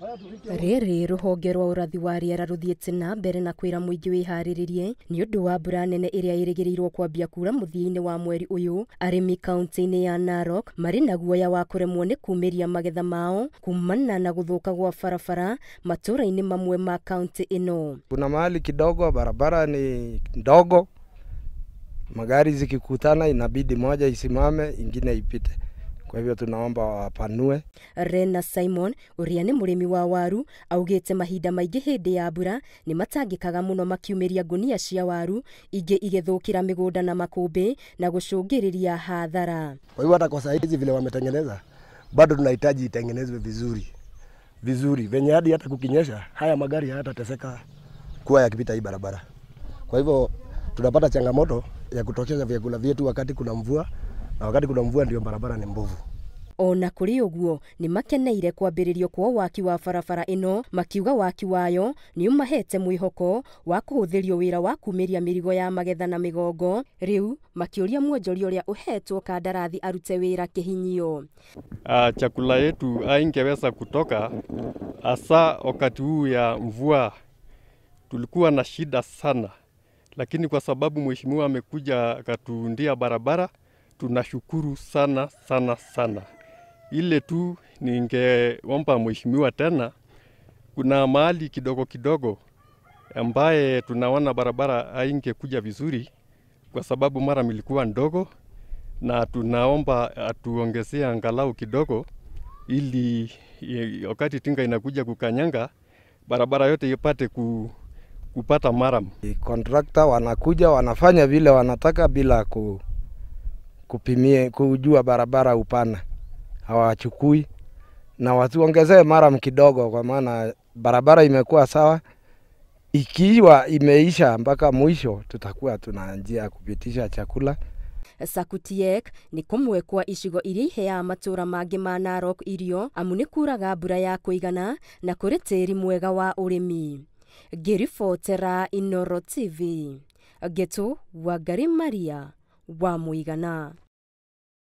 rä rä rå honge rwa å rathi wa rä ara rå thiä te na mbere na kwä ra må ingä wä harä rä rie nä å ndå wa mbura nene ä rä a ä rä gä rä irwo kwambia kura må thiä -inä wa mweri å yå arä mi kauntä -inä ya narok marä naguoya wa kå remwo nä kumä ria magetha mao kumana na gå thå ka gwa barabara matå ra-inä mamwe ma kauntä ä no kuna malikidongo barabara nä dongo magari cikikutana inabidimoja icimame inginya iite kwa hivyo tunaomba wapanue. Rena Simon uria ni murimi wa waru augite mahinda maingi hindi ya mbura ni matangikaga muno makiumiria ngunia cia waru ingi igithukira migunda na makumbi na gucungiriria hathara. Kwa hivyo hata kwa saizi vile wametengeneza bado tunahitaji itengenezwe vizuri vizuri, venye hadi hata kukinyesha haya magari hayatateseka kuwa yakipita hii barabara. Kwa hivyo tunapata changamoto ya kutokeza vyakula vyetu wakati kuna mvua na wakati kuna mvua ndio barabara ni mbovu ona kuri uguo ni makeneire kwambiririo kwa waki wa barabara ino makiuga waki wayo ni umahete mwihoko wa kuhuthirio wira wa kumiria mirigo ya magetha na migongo riu makiuria mwonjoria uria uhetwo kandarathi arute wira kihinyio uh, ah, chakula yetu aingeweza kutoka hasa wakati huu ya mvua tulikuwa na shida sana lakini kwa sababu mheshimiwa amekuja akatuundia barabara tunashukuru sana sana sana. Ile tu ningeomba mheshimiwa tena, kuna mahali kidogo kidogo ambaye tunaona barabara haingekuja vizuri, kwa sababu mara milikuwa ndogo, na tunaomba atuongezea angalau kidogo, ili wakati tinga inakuja kukanyanga barabara yote ipate ku, kupata maram. Kontrakta wanakuja wanafanya vile wanataka bila ku, kupimie kujua barabara upana hawachukui, na watuongezee maram kidogo, kwa maana barabara imekuwa sawa. Ikiwa imeisha mpaka mwisho, tutakuwa tuna njia ya kupitisha chakula sakutiek ni kumwe kwa icigo iria iheaga matura mangi ma narok irio amu ni kuraga mbura ya kuigana na kuri tiri mwega wa urimi ngiribotera inoro tv gitu wangari maria wa mũigana